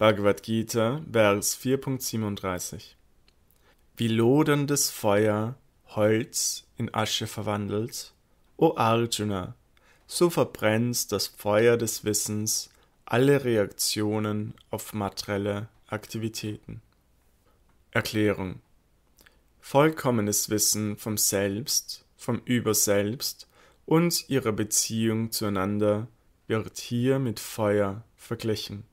Bhagavad Gita, Vers 4.37 Wie loderndes Feuer Holz in Asche verwandelt, O Arjuna, so verbrennt das Feuer des Wissens alle Reaktionen auf materielle Aktivitäten. Erklärung Vollkommenes Wissen vom Selbst, vom Überselbst und ihrer Beziehung zueinander wird hier mit Feuer verglichen.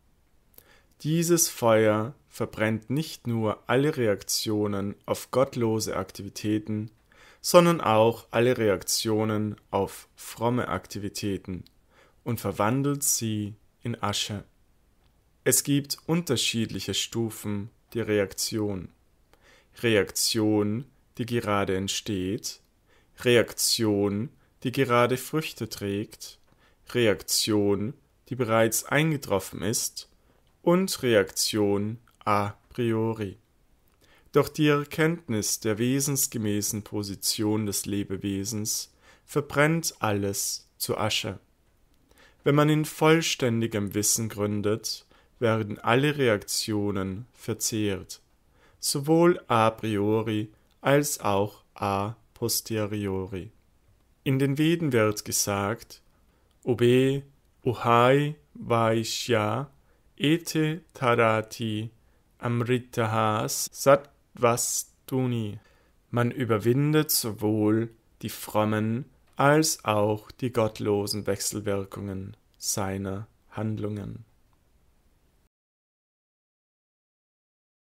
Dieses Feuer verbrennt nicht nur alle Reaktionen auf gottlose Aktivitäten, sondern auch alle Reaktionen auf fromme Aktivitäten und verwandelt sie in Asche. Es gibt unterschiedliche Stufen der Reaktion. Reaktion, die gerade entsteht, Reaktion, die gerade Früchte trägt, Reaktion, die bereits eingetroffen ist und Reaktion a priori. Doch die Erkenntnis der wesensgemäßen Position des Lebewesens verbrennt alles zu Asche. Wenn man in vollständigem Wissen gründet, werden alle Reaktionen verzehrt, sowohl a priori als auch a posteriori. In den Veden wird gesagt, Obe, Uhai, Vaishya ete tarati amritahas sattvastuni. Man überwindet sowohl die frommen als auch die gottlosen Wechselwirkungen seiner Handlungen.